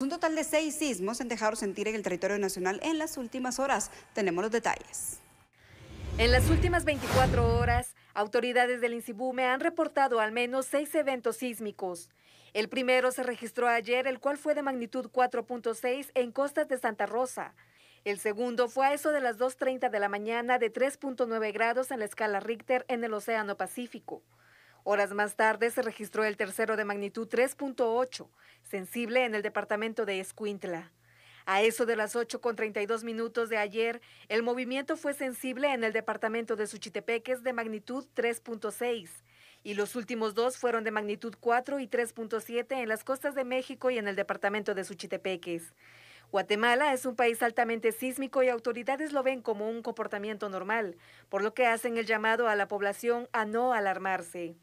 Un total de seis sismos han dejado sentir en el territorio nacional en las últimas horas. Tenemos los detalles. En las últimas 24 horas, autoridades del INSIBUME han reportado al menos seis eventos sísmicos. El primero se registró ayer, el cual fue de magnitud 4.6 en costas de Santa Rosa. El segundo fue a eso de las 2.30 de la mañana de 3.9 grados en la escala Richter en el Océano Pacífico. Horas más tarde se registró el tercero de magnitud 3.8, sensible en el departamento de Escuintla. A eso de las 8.32 con minutos de ayer, el movimiento fue sensible en el departamento de Suchitepeques de magnitud 3.6 y los últimos dos fueron de magnitud 4 y 3.7 en las costas de México y en el departamento de Suchitepeques. Guatemala es un país altamente sísmico y autoridades lo ven como un comportamiento normal, por lo que hacen el llamado a la población a no alarmarse.